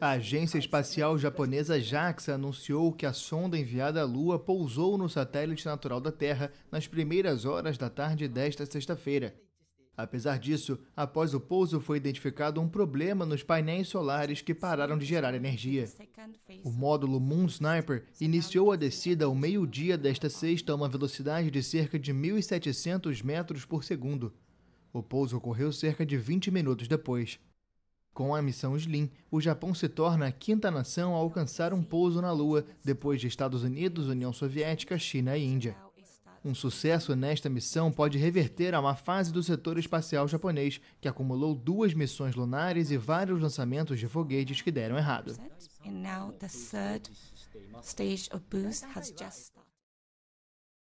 A agência espacial japonesa JAXA anunciou que a sonda enviada à Lua pousou no satélite natural da Terra nas primeiras horas da tarde desta sexta-feira. Apesar disso, após o pouso foi identificado um problema nos painéis solares que pararam de gerar energia. O módulo Moon Sniper iniciou a descida ao meio-dia desta sexta a uma velocidade de cerca de 1.700 metros por segundo. O pouso ocorreu cerca de 20 minutos depois. Com a missão Slim, o Japão se torna a quinta nação a alcançar um pouso na Lua, depois de Estados Unidos, União Soviética, China e Índia. Um sucesso nesta missão pode reverter a uma fase do setor espacial japonês, que acumulou duas missões lunares e vários lançamentos de foguetes que deram errado.